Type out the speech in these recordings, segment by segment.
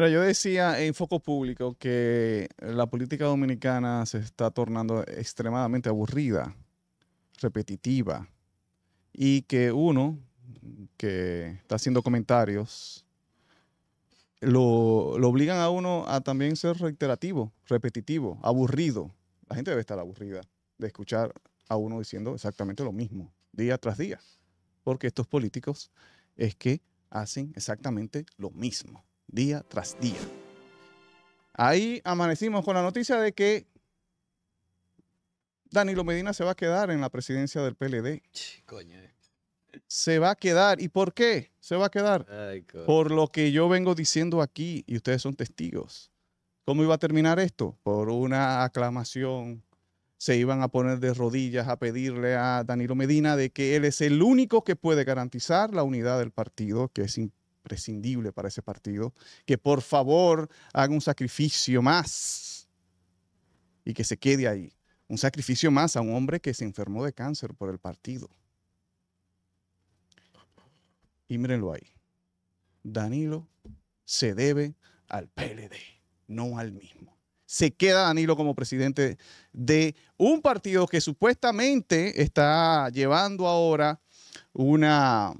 Mira, yo decía en foco público que la política dominicana se está tornando extremadamente aburrida, repetitiva, y que uno que está haciendo comentarios lo, lo obligan a uno a también ser reiterativo, repetitivo, aburrido. La gente debe estar aburrida de escuchar a uno diciendo exactamente lo mismo, día tras día, porque estos políticos es que hacen exactamente lo mismo día tras día. Ahí amanecimos con la noticia de que Danilo Medina se va a quedar en la presidencia del PLD. Se va a quedar. ¿Y por qué se va a quedar? por lo que yo vengo diciendo aquí y ustedes son testigos. ¿Cómo iba a terminar esto? Por una aclamación. Se iban a poner de rodillas a pedirle a Danilo Medina de que él es el único que puede garantizar la unidad del partido, que es importante prescindible para ese partido, que por favor haga un sacrificio más y que se quede ahí. Un sacrificio más a un hombre que se enfermó de cáncer por el partido. Y mírenlo ahí. Danilo se debe al PLD, no al mismo. Se queda Danilo como presidente de un partido que supuestamente está llevando ahora una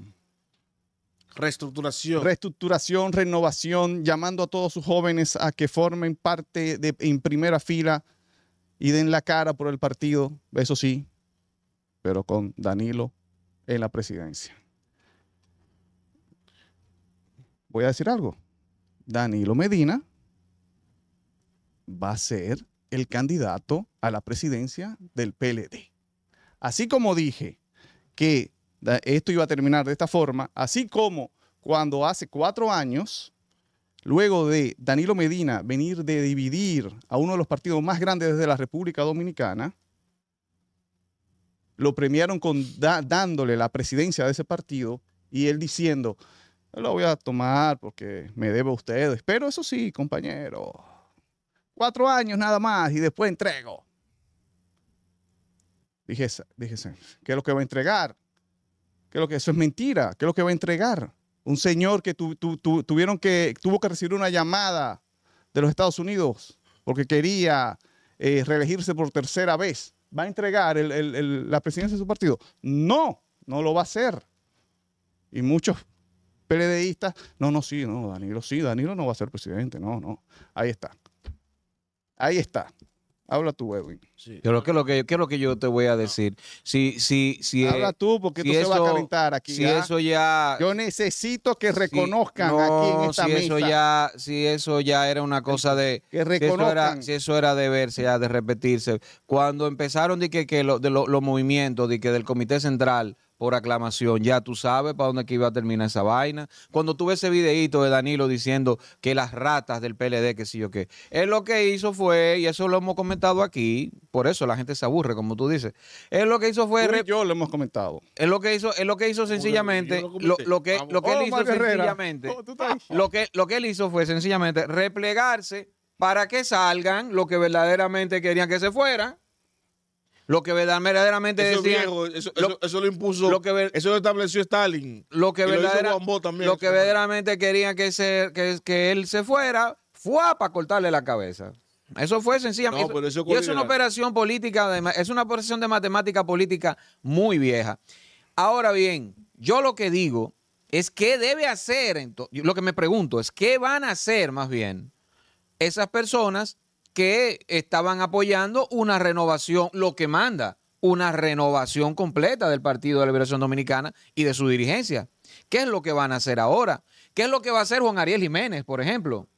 Reestructuración. Reestructuración, renovación, llamando a todos sus jóvenes a que formen parte de, en primera fila y den la cara por el partido, eso sí, pero con Danilo en la presidencia. Voy a decir algo. Danilo Medina va a ser el candidato a la presidencia del PLD. Así como dije que esto iba a terminar de esta forma, así como cuando hace cuatro años, luego de Danilo Medina venir de dividir a uno de los partidos más grandes desde la República Dominicana, lo premiaron con dándole la presidencia de ese partido y él diciendo, lo voy a tomar porque me debo a ustedes, pero eso sí, compañero, cuatro años nada más y después entrego. Dije, dije, ¿qué es lo que va a entregar? lo que eso es mentira, ¿Qué es lo que va a entregar. Un señor que tuvieron que, tuvo que recibir una llamada de los Estados Unidos porque quería eh, reelegirse por tercera vez. ¿Va a entregar la presidencia de su partido? No, no lo va a hacer. Y muchos PLDistas, no, no, sí, no, Danilo, sí, Danilo no va a ser presidente, no, no. Ahí está. Ahí está. Habla tú, Edwin. que, lo que, ¿Qué es lo que yo te voy a decir? Si, si, si, Habla eh, tú, porque tú se va a calentar aquí. Si ¿ah? eso ya. Yo necesito que reconozcan aquí en esta si Eso ya, si eso ya era una cosa de. Que reconozcan. Si eso era, de verse, de repetirse. Cuando empezaron de que, que de los movimientos de que del Comité Central por aclamación. Ya tú sabes para dónde que iba a terminar esa vaina. Cuando tuve ese videíto de Danilo diciendo que las ratas del PLD, que sí yo qué, él lo que hizo fue, y eso lo hemos comentado aquí, por eso la gente se aburre, como tú dices. Él lo que hizo fue. yo lo hemos comentado. Él lo que hizo, él lo que hizo sencillamente, lo, que, lo que él oh, hizo sencillamente, oh, lo, que, lo que él hizo fue sencillamente replegarse para que salgan lo que verdaderamente querían que se fueran. Lo que verdaderamente eso eso, lo, impuso, eso lo estableció Stalin. Lo que, lo que verdaderamente querían que, se, que, que él se fuera fue para cortarle la cabeza. Eso fue sencillamente. y es una operación política, es una operación de matemática política muy vieja. Ahora bien, yo lo que digo es qué debe hacer, lo que me pregunto es qué van a hacer más bien esas personas que estaban apoyando una renovación, lo que manda, una renovación completa del Partido de Liberación Dominicana y de su dirigencia. ¿Qué es lo que van a hacer ahora? ¿Qué es lo que va a hacer Juan Ariel Jiménez, por ejemplo?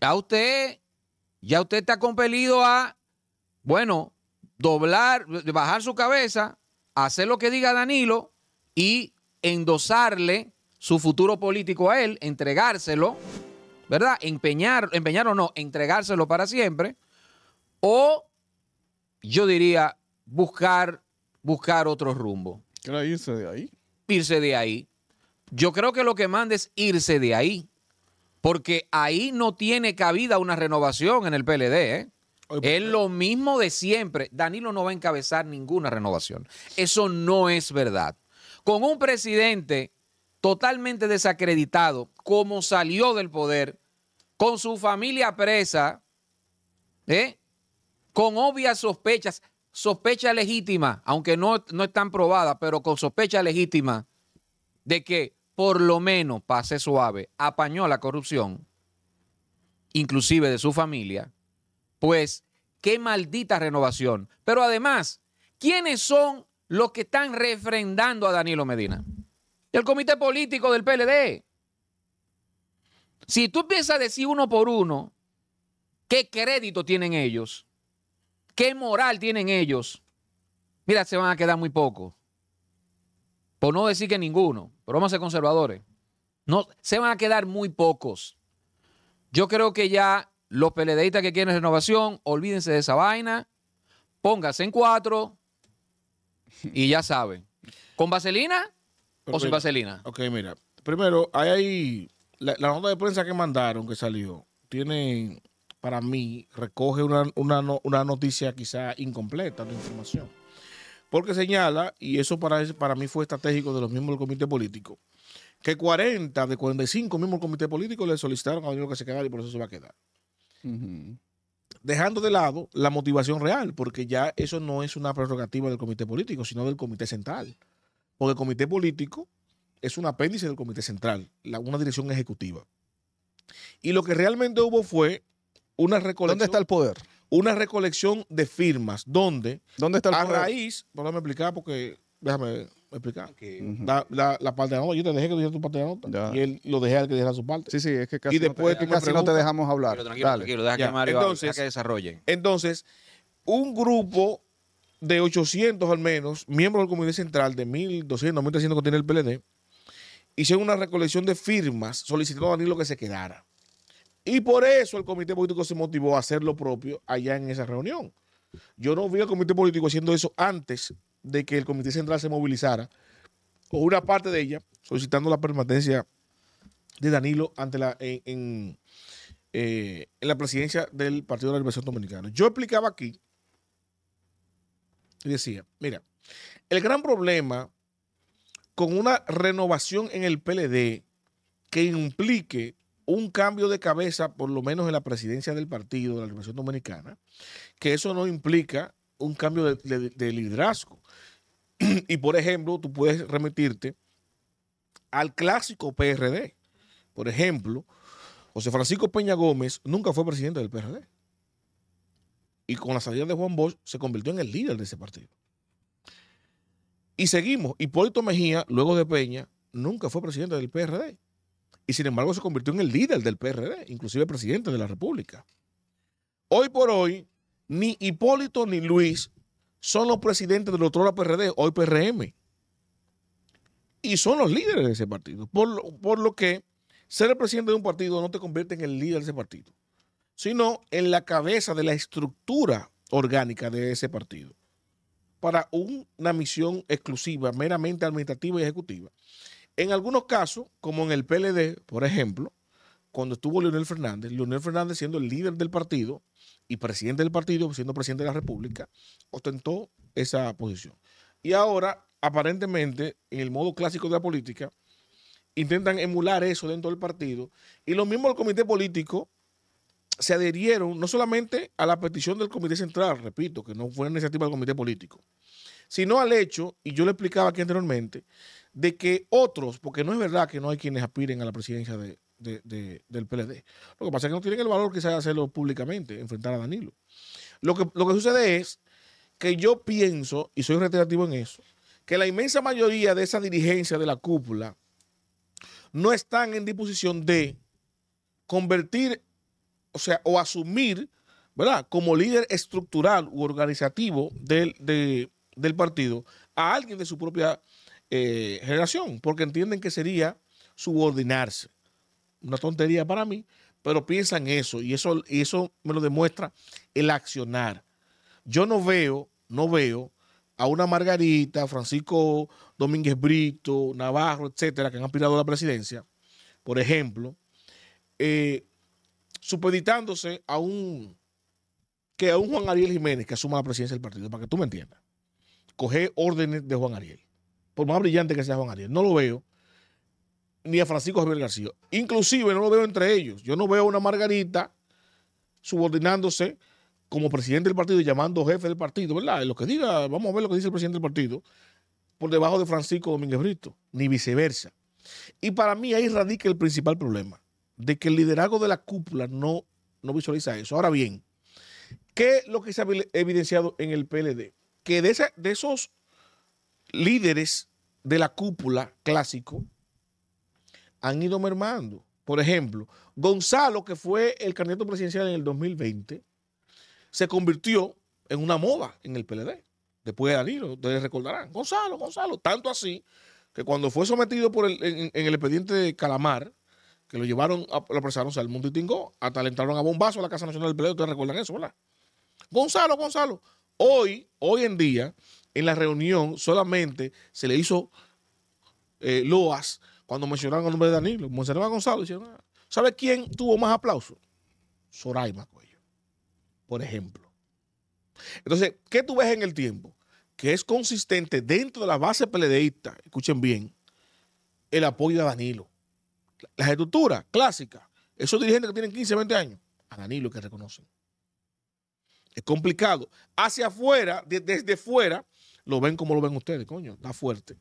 Ya usted, ya usted está compelido a, bueno, doblar, bajar su cabeza, hacer lo que diga Danilo y endosarle su futuro político a él, entregárselo. ¿verdad? Empeñar, empeñar o no, entregárselo para siempre. O yo diría buscar, buscar otro rumbo. irse de ahí? Irse de ahí. Yo creo que lo que manda es irse de ahí. Porque ahí no tiene cabida una renovación en el PLD, ¿eh? Es lo mismo de siempre. Danilo no va a encabezar ninguna renovación. Eso no es verdad. Con un presidente totalmente desacreditado, cómo salió del poder, con su familia presa, ¿eh? con obvias sospechas, sospecha legítima, aunque no, no están probadas, pero con sospecha legítima de que por lo menos, pase suave, apañó la corrupción, inclusive de su familia, pues qué maldita renovación. Pero además, ¿quiénes son los que están refrendando a Danilo Medina? El comité político del PLD. Si tú piensas decir uno por uno, ¿qué crédito tienen ellos? ¿Qué moral tienen ellos? Mira, se van a quedar muy pocos. Por no decir que ninguno, pero vamos a ser conservadores. No, se van a quedar muy pocos. Yo creo que ya los peledeístas que quieren renovación, olvídense de esa vaina, pónganse en cuatro y ya saben. ¿Con vaselina o sin vaselina? Ok, mira. Primero, hay la, nota de prensa que mandaron, que salió, tiene, para mí, recoge una, noticia quizá incompleta de información. Porque señala, y eso para, para mí fue estratégico de los mismos del comité político, que 40 de 45 mismos del comité político le solicitaron a Danilo que se quedara y por eso se va a quedar. Dejando de lado la motivación real, porque ya eso no es una prerrogativa del comité político, sino del comité central. Porque el comité político es un apéndice del Comité Central, una dirección ejecutiva. Y lo que realmente hubo fue una recolección. ¿Dónde está el poder? Una recolección de firmas. ¿Dónde? ¿Dónde está el a poder? A raíz, déjame explicar porque, déjame explicar. la, parte de la nota, yo te dejé que dijera tu parte de la nota. Y él lo dejé al que dijera su parte. Sí, sí, es que casi, y después no, te, no te dejamos hablar. Pero tranquilo, tranquilo, deja que Mario entonces, que desarrollen. Entonces, un grupo de 800 al menos, miembros del Comité Central, de 1.200, 1.300 que tiene el PLD, hicieron una recolección de firmas solicitando a Danilo que se quedara. Y por eso el comité político se motivó a hacer lo propio allá en esa reunión. Yo no vi al comité político haciendo eso antes de que el comité central se movilizara, o una parte de ella, solicitando la permanencia de Danilo ante la, en, eh, la presidencia del Partido de la Liberación Dominicana. Yo explicaba aquí y decía, mira, el gran problema con una renovación en el PLD que implique un cambio de cabeza, por lo menos en la presidencia del partido, de la Revolución Dominicana, que eso no implica un cambio de liderazgo. y por ejemplo, tú puedes remitirte al clásico PRD. Por ejemplo, José Francisco Peña Gómez nunca fue presidente del PRD. Y con la salida de Juan Bosch se convirtió en el líder de ese partido. Y seguimos. Hipólito Mejía, luego de Peña, nunca fue presidente del PRD. Y sin embargo se convirtió en el líder del PRD, inclusive presidente de la República. Hoy por hoy, ni Hipólito ni Luis son los presidentes del otro PRD, hoy PRM. Y son los líderes de ese partido. Por lo, por lo que ser el presidente de un partido no te convierte en el líder de ese partido, sino en la cabeza de la estructura orgánica de ese partido para una misión exclusiva, meramente administrativa y ejecutiva. En algunos casos, como en el PLD, por ejemplo, cuando estuvo Leonel Fernández, Leonel Fernández siendo el líder del partido y presidente del partido, siendo presidente de la República, ostentó esa posición. Y ahora, aparentemente, en el modo clásico de la política, intentan emular eso dentro del partido. Y lo mismo el comité político se adherieron no solamente a la petición del Comité Central, repito, que no fue una iniciativa del Comité Político, sino al hecho, y yo lo explicaba aquí anteriormente, de que otros, porque no es verdad que no hay quienes aspiren a la presidencia de, del PLD. Lo que pasa es que no tienen el valor quizás de hacerlo públicamente, enfrentar a Danilo. Lo que, lo que sucede es que yo pienso, y soy reiterativo en eso, que la inmensa mayoría de esa dirigencia de la cúpula no están en disposición de convertir o sea, o asumir, ¿verdad? Como líder estructural u organizativo del, partido a alguien de su propia eh, generación, porque entienden que sería subordinarse. Una tontería para mí, pero piensan eso y eso, eso me lo demuestra el accionar. Yo no veo, no veo a una Margarita, Francisco Domínguez Brito, Navarro, etcétera, que han aspirado a la presidencia, por ejemplo, eh, supeditándose a un que a un Juan Ariel Jiménez que asuma la presidencia del partido, para que tú me entiendas. coge órdenes de Juan Ariel. Por más brillante que sea Juan Ariel, no lo veo ni a Francisco Javier García. Inclusive no lo veo entre ellos. Yo no veo a una Margarita subordinándose como presidente del partido y llamando jefe del partido, ¿verdad? Lo que diga, vamos a ver lo que dice el presidente del partido, por debajo de Francisco Domínguez Brito, ni viceversa. Y para mí ahí radica el principal problema de que el liderazgo de la cúpula no, visualiza eso. Ahora bien, ¿qué es lo que se ha evidenciado en el PLD? Que de, de esos líderes de la cúpula clásico han ido mermando. Por ejemplo, Gonzalo, que fue el candidato presidencial en el 2020, se convirtió en una moda en el PLD. Después de Danilo, ustedes recordarán, Gonzalo, Gonzalo, tanto así que cuando fue sometido por en, en el expediente de Calamar, que lo llevaron, a, lo apresaron, o al mundo y tingó. hasta le entraron a bombazo a la Casa Nacional del PLD. ustedes recuerdan eso, ¿verdad? Gonzalo, Gonzalo, hoy, hoy en día, en la reunión solamente se le hizo eh, loas cuando mencionaron el nombre de Danilo, mencionaron Gonzalo, ah, ¿sabe quién tuvo más aplauso? Soraima Cuello, por ejemplo. Entonces, ¿qué tú ves en el tiempo? Que es consistente dentro de la base peledeísta, escuchen bien, el apoyo a Danilo las estructuras clásicas, esos dirigentes que tienen 15, 20 años, a Danilo que reconocen. Es complicado. Hacia afuera, desde fuera, lo ven como lo ven ustedes, coño, está fuerte.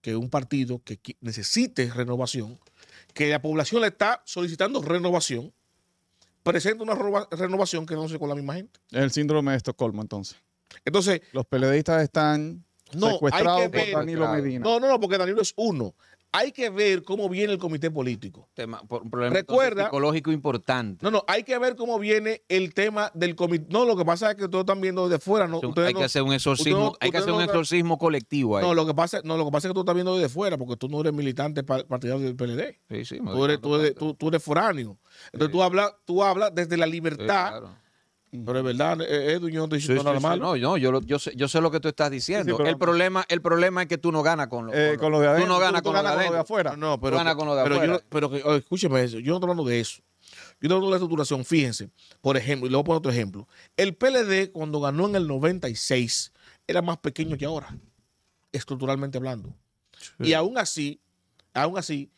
Que un partido que necesite renovación, que la población le está solicitando renovación, presenta una renovación que no se con la misma gente. El síndrome de Estocolmo, entonces. Entonces. Los peleadistas están secuestrados por Danilo Medina. No, no, no, porque Danilo es uno hay que ver cómo viene el comité político. Tema, un problema Recuerda, importante. No, no, hay que ver cómo viene el tema del comité. No, lo que pasa es que tú están viendo desde fuera. hay que hacer un exorcismo, hay que hacer un exorcismo colectivo ahí. No, lo que pasa, no, lo que pasa es que tú estás viendo desde fuera, porque tú no eres militante partidario del PLD. Sí, sí, tú eres, tú, eres, foráneo. Entonces tú hablas, tú hablas desde la libertad. Pero es verdad, eh, eh, Edu, yo no diciendo nada no, yo, yo, sé, yo, sé, lo que tú estás diciendo. el, problema, el problema es que tú no ganas con, lo, eh, con, los de adentro. Tú no ganas, con, los de afuera. No, pero, pero Yo, pero escúcheme eso, yo no estoy hablando de eso. Yo no estoy hablando de la estructuración, fíjense. Por ejemplo, y luego poner otro ejemplo. El PLD, cuando ganó en el 96, era más pequeño que ahora, estructuralmente hablando. Y aún así, aún así,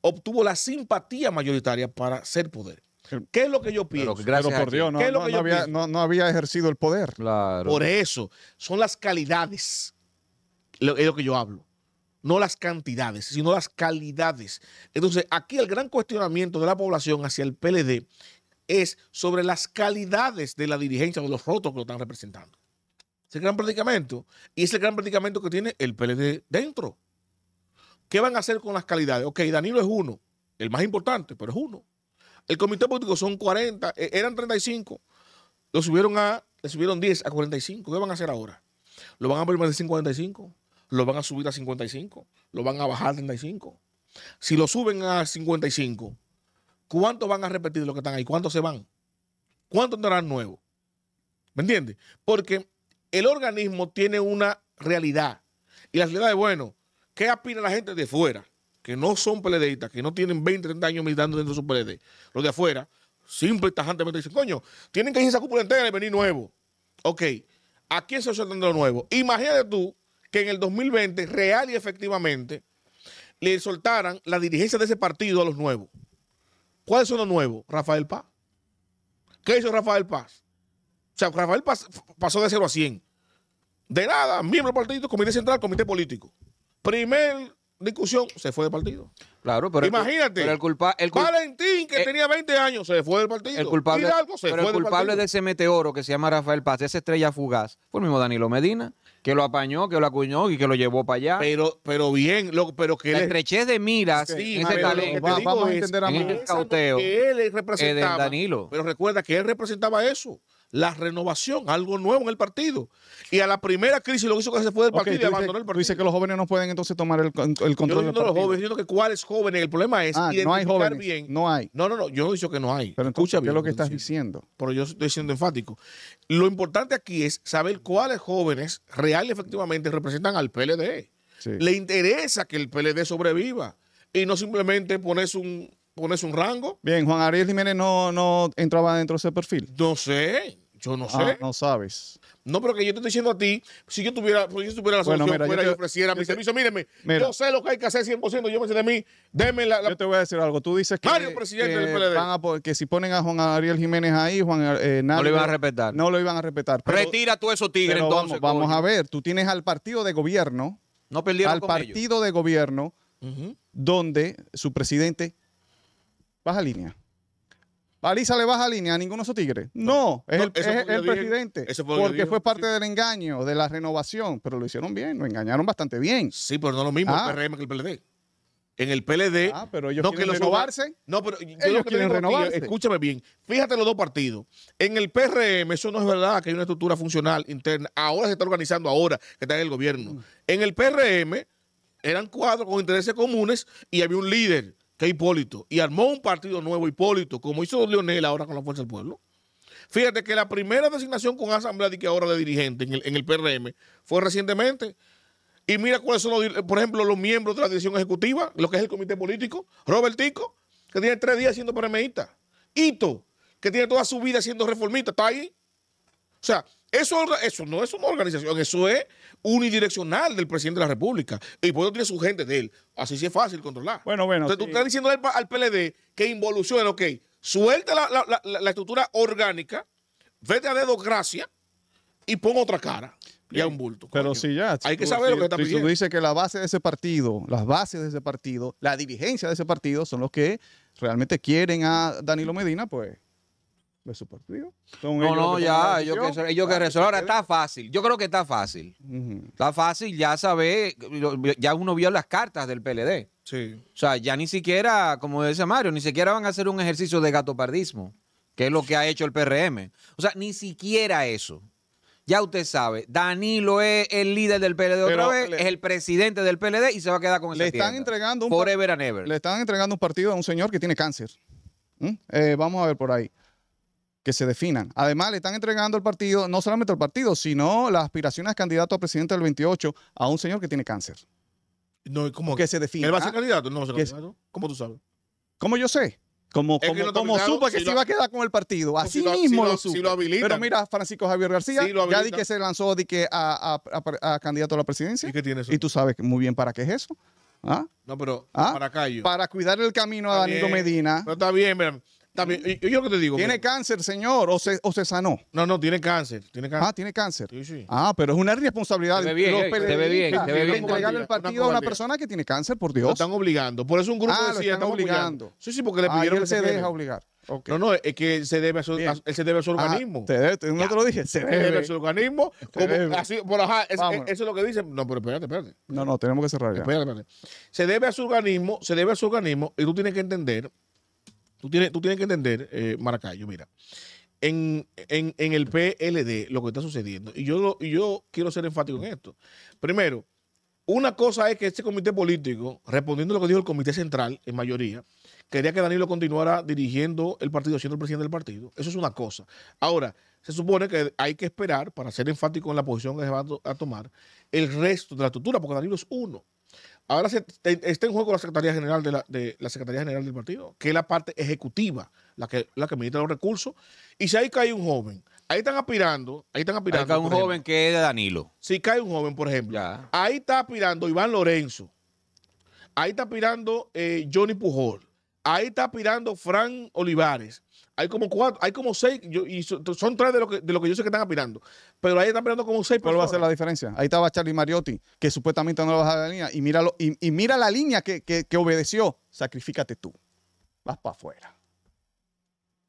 obtuvo la simpatía mayoritaria para ser poder. ¿Qué es lo que yo pienso? gracias por Dios, no, había, ejercido el poder. Por eso, son las calidades, lo, es lo que yo hablo. No las cantidades, sino las calidades. Entonces, aquí el gran cuestionamiento de la población hacia el PLD es sobre las calidades de la dirigencia de los rotos que lo están representando. ese gran predicamento. Y ese gran predicamento que tiene el PLD dentro. ¿Qué van a hacer con las calidades? Ok, Danilo es uno, el más importante, pero es uno. El comité político son 40, e, eran 35, lo subieron a, le subieron 10 a 45. ¿Qué van a hacer ahora? ¿Lo van a más de 55. ¿Lo van a subir a 55? ¿Lo van a bajar a 35? Si lo suben a 55, ¿cuántos van a repetir lo que están ahí? ¿Cuántos se van? ¿Cuántos entrarán nuevos? ¿Me entiendes? Porque el organismo tiene una realidad. Y la realidad es, bueno, ¿qué aspira la gente de fuera? que no son PLDistas, que no tienen 20, 30 años militando dentro de su PLD, los de afuera, simple y tajantemente dicen, coño, tienen que irse a cúpula entera y venir nuevo. Ok, ¿a quién se soltando los nuevo? Imagínate tú que en el 2020, real y efectivamente, le soltaran la dirigencia de ese partido a los nuevos. ¿Cuáles son los nuevos? Rafael Paz. ¿Qué hizo Rafael Paz? O sea, Rafael Paz pasó de 0 a 100. De nada, miembro del partido, comité central, comité político. Primer discusión, se fue del partido. Claro, pero imagínate. Valentín, que eh, tenía 20 años, se fue del partido. El culpable, pero el culpable de ese meteoro que se llama Rafael Paz, esa estrella fugaz, fue el mismo Danilo Medina, que lo apañó, que lo acuñó y que lo llevó para allá. Pero, pero bien, lo, pero que le estreché de Mira ese talento, vamos a entender a que él eh, representaba. Pero recuerda que él representaba eso la renovación, algo nuevo en el partido. Y a la primera crisis lo que hizo que se fue del partido y abandonó el partido. Dice que los jóvenes no pueden entonces tomar el, control. Yo no los jóvenes, diciendo que cuáles jóvenes. El problema es ah, no hay bien. No hay. No, no, no. Yo no he dicho que no hay. Pero Escucha ¿qué es lo que estás diciendo? Pero yo estoy siendo enfático. Lo importante aquí es saber cuáles jóvenes real efectivamente representan al PLD. Le interesa que el PLD sobreviva y no simplemente Pones un, pones un rango. Bien, Juan Ariel Jiménez no, no entraba dentro de ese perfil. No sé. Yo no ah, sé. no sabes. No, pero que yo te estoy diciendo a ti, si yo tuviera, si yo tuviera la solución, fuera, yo, ofreciera mi servicio, míreme, yo sé lo que hay que hacer 100%, yo me sé de mí, déme la, Yo te voy a decir algo, tú dices que... si ponen a Juan Ariel Jiménez ahí, Juan... Eh, no lo iban a respetar. No lo iban a respetar. Retira tú esos tigres Vamos, vamos, a ver, tú tienes al partido de gobierno, al partido de gobierno, donde su presidente baja línea. Paliza le baja línea a ninguno de esos tigres. No, es, el, presidente. porque fue parte del engaño, de la renovación. Pero lo hicieron bien, lo engañaron bastante bien. Sí, pero no lo mismo el ah. PRM que el PLD. En el PLD. Ah, pero ellos no quieren renovarse. No, pero yo ellos que quieren renovarse. escúchame bien. Fíjate los dos partidos. En el PRM, eso no es verdad que hay una estructura funcional interna. Ahora se está organizando, ahora que está en el gobierno. Mm. En el PRM eran cuatro con intereses comunes y había un líder que Hipólito y armó un partido nuevo Hipólito, como hizo Leonel ahora con la Fuerza del Pueblo. Fíjate que la primera designación con Asamblea de que ahora de dirigente en el, PRM fue recientemente. Y mira cuáles son, por ejemplo, los miembros de la dirección ejecutiva, lo que es el comité político. Robertico, que tiene tres días siendo PRMista. Ito, que tiene toda su vida siendo reformista, está ahí. O sea, eso, eso no es una organización, eso es unidireccional del presidente de la República. Y por eso tiene su gente de él. Así sí es fácil controlar. Bueno, bueno. Entonces tú estás diciendo al, PLD que involucione, ok, suelta la, estructura orgánica, vete a dedo gracia y pon otra cara. Ya un bulto. Pero sí si ya. Hay que saber lo que está pidiendo. tú dices que la base de ese partido, las bases de ese partido, la dirigencia de ese partido son los que realmente quieren a Danilo Medina, pues de su partido. no, no, ya, ellos que, resolver. Ahora está fácil, yo creo que está fácil. Está fácil, ya sabe, ya uno vio las cartas del PLD. Sí. O sea, ya ni siquiera, como dice Mario, ni siquiera van a hacer un ejercicio de gatopardismo, que es lo que ha hecho el PRM. O sea, ni siquiera eso. Ya usted sabe, Danilo es el líder del PLD otra vez, es el presidente del PLD y se va a quedar con el le están entregando un Forever and ever. Le están entregando un partido a un señor que tiene cáncer. ¿Mm? Eh, vamos a ver por ahí que se definan. Además, le están entregando el partido, no solamente el partido, sino las aspiraciones a candidato a presidente del 28 a un señor que tiene cáncer. No, Que se define, va a ser candidato? No, ¿Cómo tú sabes? Como yo sé? Como, como, que se iba a quedar con el partido. Así mismo Pero mira, Francisco Javier García ya di que se lanzó a, candidato a la presidencia. ¿Y qué tiene Y tú sabes muy bien para qué es eso. ¿Ah? No, pero ¿Ah? para Para cuidar el camino a Danilo Medina. No está bien, mira. También, yo, que te digo. Tiene cáncer, señor, o se, o se sanó. No, no, tiene cáncer, tiene cáncer. Ah, tiene cáncer. Sí, sí. Ah, pero es una responsabilidad. Te ve bien, te eh, ve bien, te bien. Entregarle el partido a una persona que tiene cáncer, por Dios. Lo están obligando. Por eso un grupo ah, decía, lo están obligando. Sí, sí, porque le ah, pidieron él que se, deja obligar. No, no, es que él se debe a su, se debe a su organismo. Te no te lo dije, se debe. a su organismo. Como, Así, eso es lo que dicen. No, pero espérate, espérate. No, no, tenemos que cerrar ya. Espérate, espérate. Se debe a su organismo, se debe a su organismo, y tú tienes que entender Tú tienes, tú tienes que entender, eh, Maracayo, mira. En, en, en, el PLD lo que está sucediendo, y yo, yo quiero ser enfático en esto. Primero, una cosa es que este comité político, respondiendo a lo que dijo el comité central, en mayoría, quería que Danilo continuara dirigiendo el partido, siendo el presidente del partido. Eso es una cosa. Ahora, se supone que hay que esperar, para ser enfático en la posición que se va a tomar, el resto de la estructura, porque Danilo es uno. Ahora está en juego la Secretaría General de la, General del partido, que es la parte ejecutiva, la que, la que los recursos. Y si ahí cae un joven, ahí están aspirando, ahí están aspirando. cae un joven que es de Danilo. Si cae un joven, por ejemplo, ahí está aspirando Iván Lorenzo. Ahí está aspirando eh, Johnny Pujol. Ahí está aspirando Fran Olivares. Hay como cuatro, hay como seis, y son, tres de lo, que, de lo que yo sé que están aspirando. Pero ahí están pirando como seis Pero va a ser la diferencia? Ahí estaba Charlie Mariotti, que supuestamente no lo baja la línea. Y, míralo, y, mira la línea que, obedeció. Sacrifícate tú. Vas para afuera.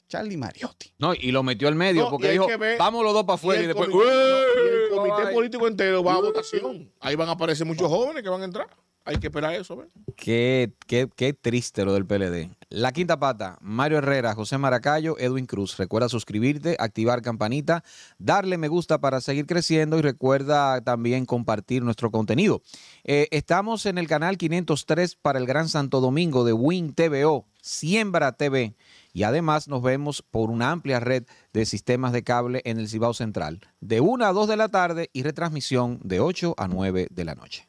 Charlie Mariotti. No, y lo metió al medio porque dijo, vamos los dos para afuera y, después... el comité político entero va a votación. Ahí van a aparecer muchos jóvenes que van a entrar. Hay que esperar eso, Qué, qué, qué triste lo del PLD. La quinta pata, Mario Herrera, José Maracayo, Edwin Cruz. Recuerda suscribirte, activar campanita, darle me gusta para seguir creciendo y recuerda también compartir nuestro contenido. Eh, estamos en el canal 503 para el Gran Santo Domingo de Win TVO, Siembra TV. Y además nos vemos por una amplia red de sistemas de cable en el Cibao Central, de 1 a 2 de la tarde y retransmisión de 8 a 9 de la noche.